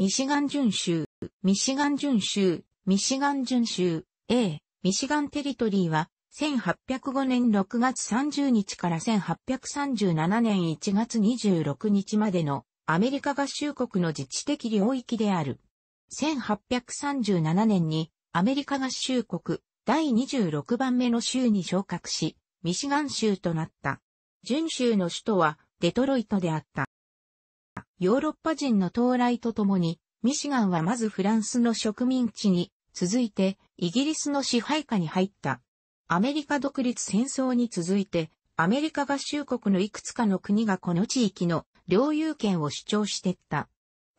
ミシガン準州、ミシガン準州、ミシガン準州、A、ミシガンテリトリーは、1805年6月30日から1837年1月26日までのアメリカ合衆国の自治的領域である。1837年にアメリカ合衆国第26番目の州に昇格し、ミシガン州となった。準州の首都はデトロイトであった。ヨーロッパ人の到来とともに、ミシガンはまずフランスの植民地に、続いてイギリスの支配下に入った。アメリカ独立戦争に続いて、アメリカ合衆国のいくつかの国がこの地域の領有権を主張してった。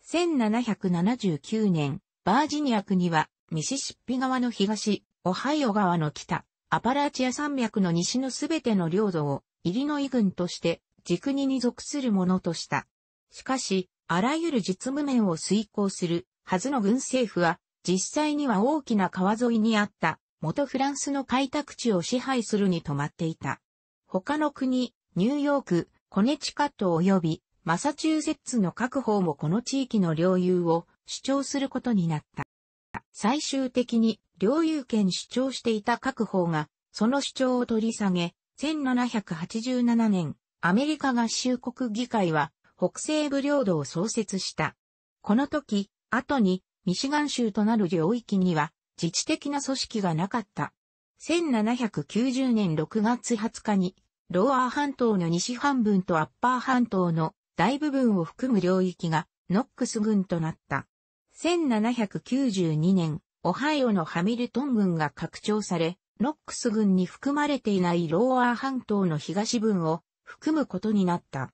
1779年、バージニア国は、ミシシッピ川の東、オハイオ川の北、アパラチア山脈の西のすべての領土を、イリノイ軍として、軸に属するものとした。しかし、あらゆる実務面を遂行するはずの軍政府は、実際には大きな川沿いにあった元フランスの開拓地を支配するに止まっていた。他の国、ニューヨーク、コネチカット及びマサチューセッツの各方もこの地域の領有を主張することになった。最終的に領有権主張していた各方がその主張を取り下げ、1787年、アメリカ合衆国議会は北西部領土を創設した。この時、後にミシガン州となる領域には自治的な組織がなかった。1790年6月20日に、ローアー半島の西半分とアッパー半島の大部分を含む領域がノックス軍となった。1792年、オハイオのハミルトン軍が拡張され、ノックス軍に含まれていないローアー半島の東分を含むことになった。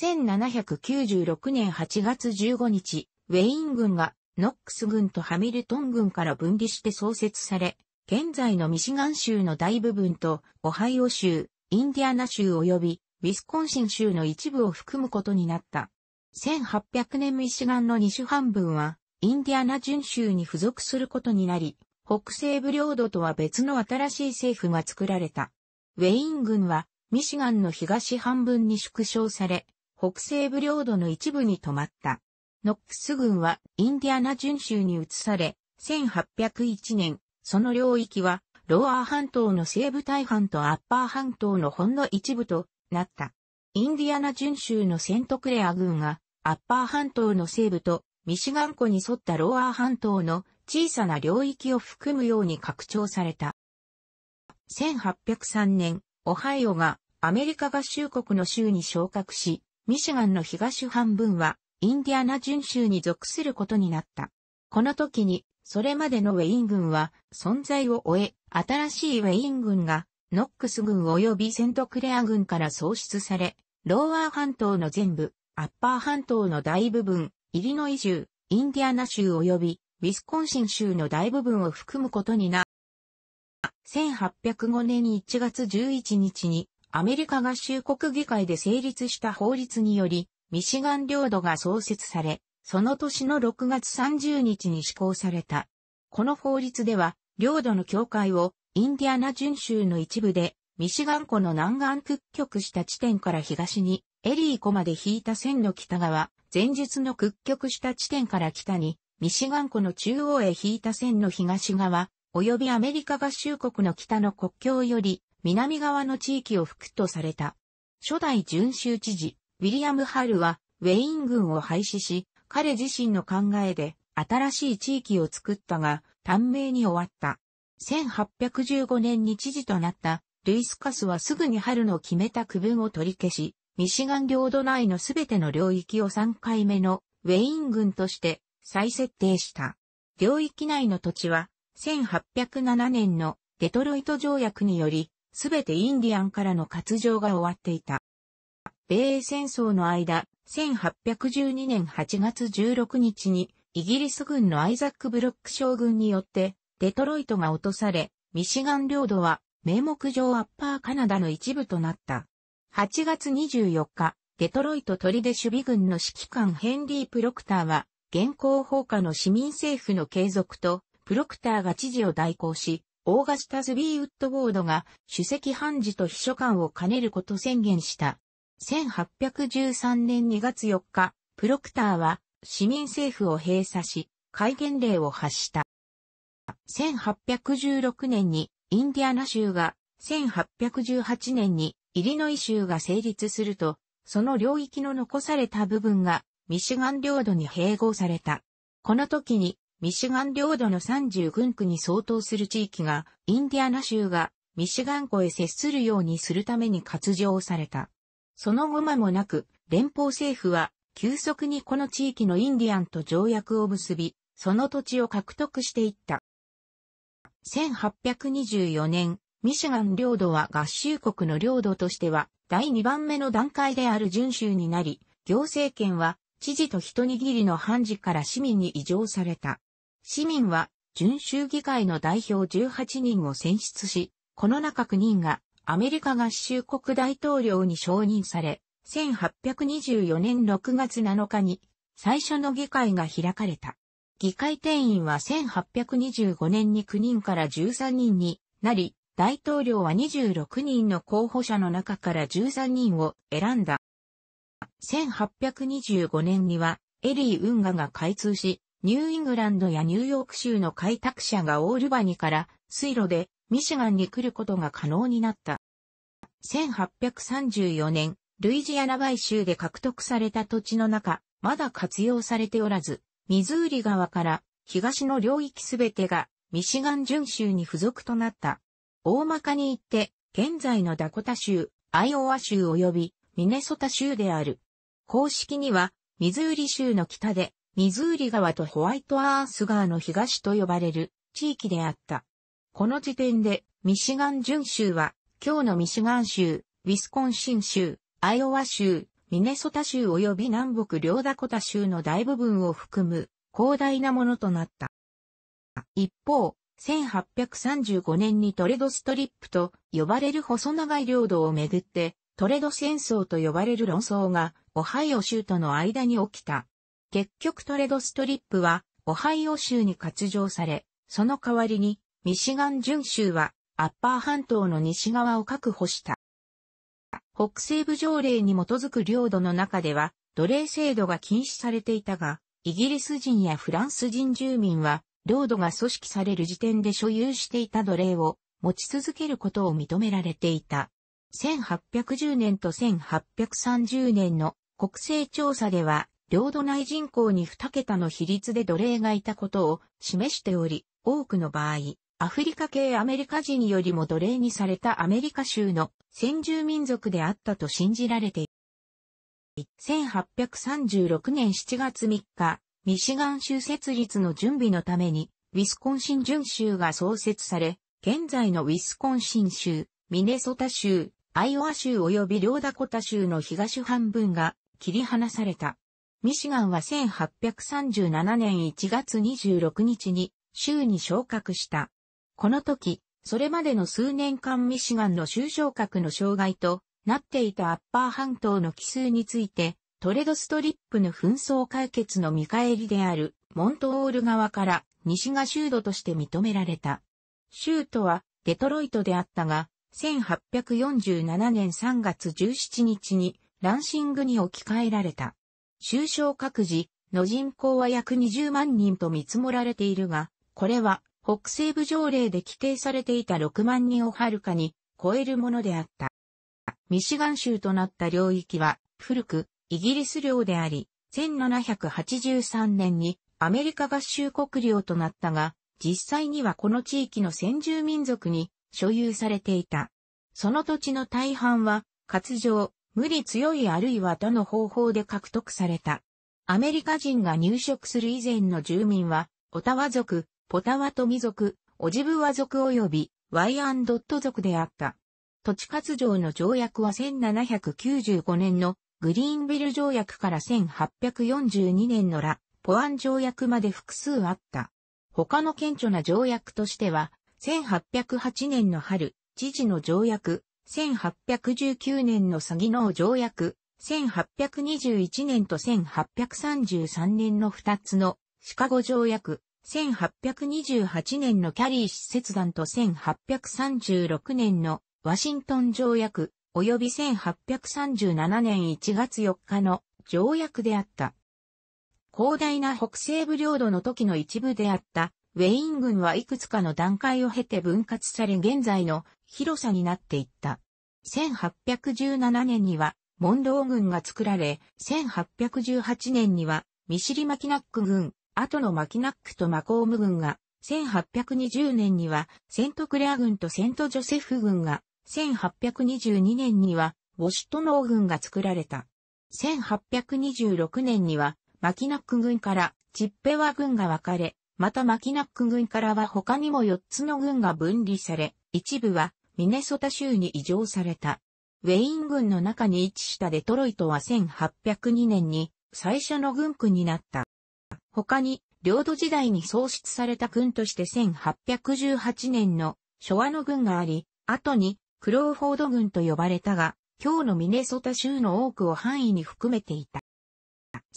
1796年8月15日、ウェイン軍がノックス軍とハミルトン軍から分離して創設され、現在のミシガン州の大部分と、オハイオ州、インディアナ州及び、ウィスコンシン州の一部を含むことになった。1800年ミシガンの西半分は、インディアナ準州に付属することになり、北西部領土とは別の新しい政府が作られた。ウェイン軍は、ミシガンの東半分に縮小され、北西部領土の一部に止まった。ノックス軍はインディアナ巡州に移され、1801年、その領域はローアー半島の西部大半とアッパー半島のほんの一部となった。インディアナ巡州のセントクレア軍がアッパー半島の西部とミシガン湖に沿ったローアー半島の小さな領域を含むように拡張された。1803年、オハイオがアメリカ合衆国の州に昇格し、ミシガンの東半分は、インディアナ準州に属することになった。この時に、それまでのウェイン軍は存在を終え、新しいウェイン軍が、ノックス軍及びセントクレア軍から創出され、ローワー半島の全部、アッパー半島の大部分、イリノイ州、インディアナ州及び、ウィスコンシン州の大部分を含むことにな、っ1805年1月11日にアメリカ合衆国議会で成立した法律により、ミシガン領土が創設され、その年の6月30日に施行された。この法律では、領土の境界をインディアナ準州の一部で、ミシガン湖の南岸屈曲した地点から東に、エリー湖まで引いた線の北側、前述の屈曲した地点から北に、ミシガン湖の中央へ引いた線の東側、及びアメリカ合衆国の北の国境より、南側の地域を吹くとされた。初代巡州知事、ウィリアム・ハルは、ウェイン軍を廃止し、彼自身の考えで新しい地域を作ったが、短命に終わった。1815年に知事となったルイスカスはすぐにハルの決めた区分を取り消し、ミシガン領土内のすべての領域を3回目のウェイン軍として再設定した。領域内の土地は1807年のデトロイト条約によりすべてインディアンからの割譲が終わっていた。米英戦争の間、1812年8月16日に、イギリス軍のアイザック・ブロック将軍によって、デトロイトが落とされ、ミシガン領土は、名目上アッパーカナダの一部となった。8月24日、デトロイト砦守備軍の指揮官ヘンリー・プロクターは、現行放火の市民政府の継続と、プロクターが知事を代行し、オーガスタズ・ビー・ウッドボードが主席判事と秘書官を兼ねること宣言した。1813年2月4日、プロクターは市民政府を閉鎖し、戒厳令を発した。1816年にインディアナ州が、1818年にイリノイ州が成立すると、その領域の残された部分がミシガン領土に併合された。この時にミシガン領土の30軍区に相当する地域が、インディアナ州が、ミシガン湖へ接するようにするために割譲された。その後間もなく、連邦政府は、急速にこの地域のインディアンと条約を結び、その土地を獲得していった。1824年、ミシガン領土は合衆国の領土としては、第2番目の段階である準州になり、行政権は、知事と一握りの判事から市民に移譲された。市民は、準州議会の代表18人を選出し、この中9人がアメリカ合衆国大統領に承認され、1824年6月7日に最初の議会が開かれた。議会定員は1825年に9人から13人になり、大統領は26人の候補者の中から13人を選んだ。1825年にはエリー運河が開通し、ニューイングランドやニューヨーク州の開拓者がオールバニから水路でミシガンに来ることが可能になった。1834年、ルイジアナバイ州で獲得された土地の中、まだ活用されておらず、ミズーリ川から東の領域すべてがミシガン準州に付属となった。大まかに言って、現在のダコタ州、アイオワ州及びミネソタ州である。公式には、ミズーリ州の北でミズーリ川とホワイトアース川の東と呼ばれる地域であった。この時点で、ミシガン準州は、今日のミシガン州、ウィスコンシン州、アイオワ州、ミネソタ州及び南北両ダコタ州の大部分を含む広大なものとなった。一方、1835年にトレドストリップと呼ばれる細長い領土をめぐってトレド戦争と呼ばれる論争がオハイオ州との間に起きた。結局トレドストリップは、オハイオ州に割譲され、その代わりに、ミシガン準州は、アッパー半島の西側を確保した。北西部条例に基づく領土の中では、奴隷制度が禁止されていたが、イギリス人やフランス人住民は、領土が組織される時点で所有していた奴隷を持ち続けることを認められていた。1810年と1830年の国勢調査では、領土内人口に二桁の比率で奴隷がいたことを示しており、多くの場合、アフリカ系アメリカ人よりも奴隷にされたアメリカ州の先住民族であったと信じられている。1836年7月3日、ミシガン州設立の準備のために、ウィスコンシン準州が創設され、現在のウィスコンシン州、ミネソタ州、アイオワ州及び両ダコタ州の東半分が切り離された。ミシガンは1837年1月26日に州に昇格した。この時、それまでの数年間ミシガンの州昇格の障害となっていたアッパー半島の奇数について、トレドストリップの紛争解決の見返りであるモントオール側から西が州都として認められた。州都はデトロイトであったが、1847年3月17日にランシングに置き換えられた。州章各自の人口は約20万人と見積もられているが、これは北西部条例で規定されていた6万人をはるかに超えるものであった。ミシガン州となった領域は古くイギリス領であり、1783年にアメリカ合衆国領となったが、実際にはこの地域の先住民族に所有されていた。その土地の大半は、割譲、無理強いあるいは他の方法で獲得された。アメリカ人が入植する以前の住民は、オタワ族、ポタワトミ族、オジブワ族及びワイアンドット族であった。土地活動の条約は1795年のグリーンビル条約から1842年のラ・ポアン条約まで複数あった。他の顕著な条約としては、1808年の春、知事の条約、1819年の詐欺の条約、1821年と1833年の2つのシカゴ条約、1828年のキャリー施設団と1836年のワシントン条約、及び1837年1月4日の条約であった。広大な北西部領土の時の一部であったウェイン軍はいくつかの段階を経て分割され現在の広さになっていった。1817年には、モンロー軍が作られ、1818年には、ミシリマキナック軍、後のマキナックとマコーム軍が、1820年には、セントクレア軍とセントジョセフ軍が、1822年には、ウォシュトノー軍が作られた。1826年には、マキナック軍からチッペワ軍が分かれ、またマキナック軍からは他にも4つの軍が分離され、一部はミネソタ州に移譲された。ウェイン軍の中に位置したデトロイトは1802年に最初の軍区になった。他に、領土時代に創出された軍として1818年の昭和の軍があり、後にクローフォード軍と呼ばれたが、今日のミネソタ州の多くを範囲に含めていた。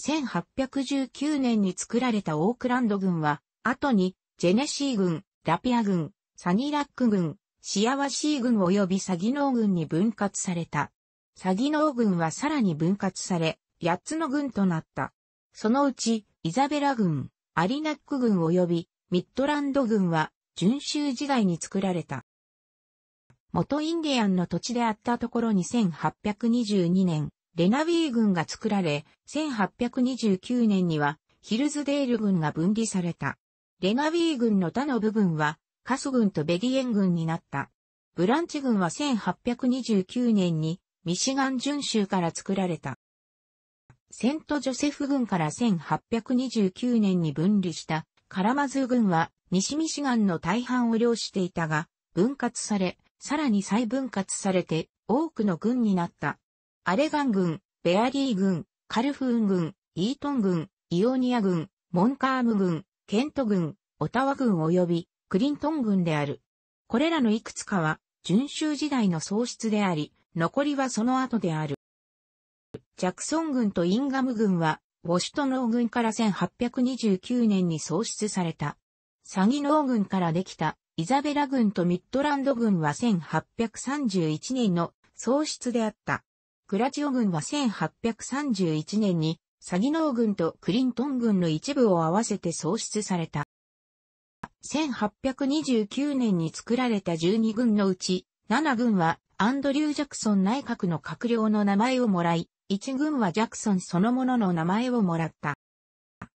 1819年に作られたオークランド軍は、後に、ジェネシー軍、ラピア軍、サニラック軍、シアワシー軍及びサギノー軍に分割された。サギノー軍はさらに分割され、八つの軍となった。そのうち、イザベラ軍、アリナック軍及びミッドランド軍は、準州時代に作られた。元インディアンの土地であったところに1822年、レナウィー軍が作られ、1829年にはヒルズデール軍が分離された。レガヴィー軍の他の部分は、カス軍とベディエン軍になった。ブランチ軍は1829年にミシガン巡州から作られた。セントジョセフ軍から1829年に分離したカラマズ軍は西ミシガンの大半を領していたが、分割され、さらに再分割されて多くの軍になった。アレガン軍、ベアリー軍、カルフーン軍、イートン軍、イオニア軍、モンカーム軍、ケント軍、オタワ軍及びクリントン軍である。これらのいくつかは、準州時代の喪失であり、残りはその後である。ジャクソン軍とインガム軍は、ウォシュトノー軍から1829年に創出された。サギノー軍からできたイザベラ軍とミッドランド軍は1831年の創出であった。グラチオ軍は1831年にサギノー軍とクリントン軍の一部を合わせて創出された。1829年に作られた12軍のうち、7軍はアンドリュー・ジャクソン内閣の閣僚の名前をもらい、1軍はジャクソンそのものの名前をもらった。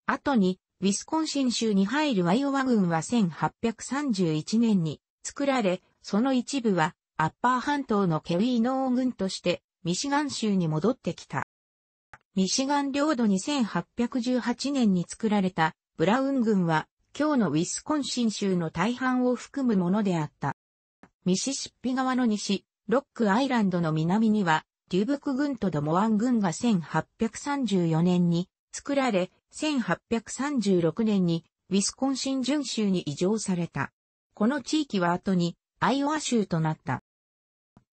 後に、ウィスコンシン州に入るワイオワ軍は1831年に作られ、その一部はアッパー半島のケウィーノー軍としてミシガン州に戻ってきた。ミシガン領土2818年に作られたブラウン軍は、今日のウィスコンシン州の大半を含むものであった。ミシシッピ川の西、ロックアイランドの南には、デュブク軍とドモアン軍が1834年に作られ、1836年にウィスコンシン準州に移譲された。この地域は後にアイオワ州となった。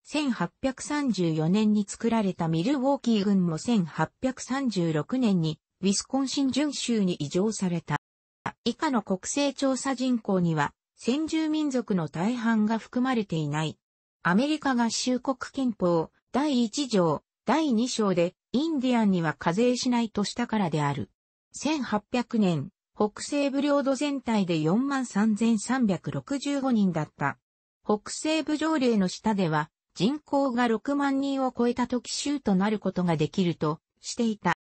1834年に作られたミルウォーキー軍も1836年にウィスコンシン準州に移譲された。以下の国勢調査人口には先住民族の大半が含まれていない。アメリカ合衆国憲法第1条、第2章でインディアンには課税しないとしたからである。1800年、北西部領土全体で43,365人だった。北西部条例の下では人口が6万人を超えた時州となることができるとしていた。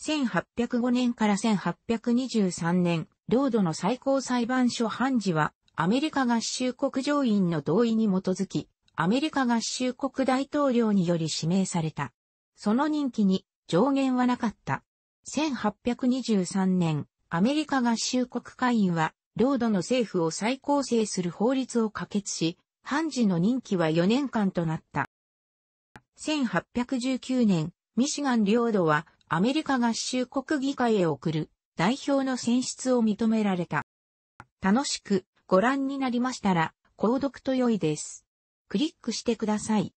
1805年から1823年、領土の最高裁判所判事は、アメリカ合衆国上院の同意に基づき、アメリカ合衆国大統領により指名された。その任期に上限はなかった。1823年、アメリカ合衆国会員は、領土の政府を再構成する法律を可決し、判事の任期は4年間となった。1819年、ミシガン領土はアメリカ合衆国議会へ送る代表の選出を認められた。楽しくご覧になりましたら、購読と良いです。クリックしてください。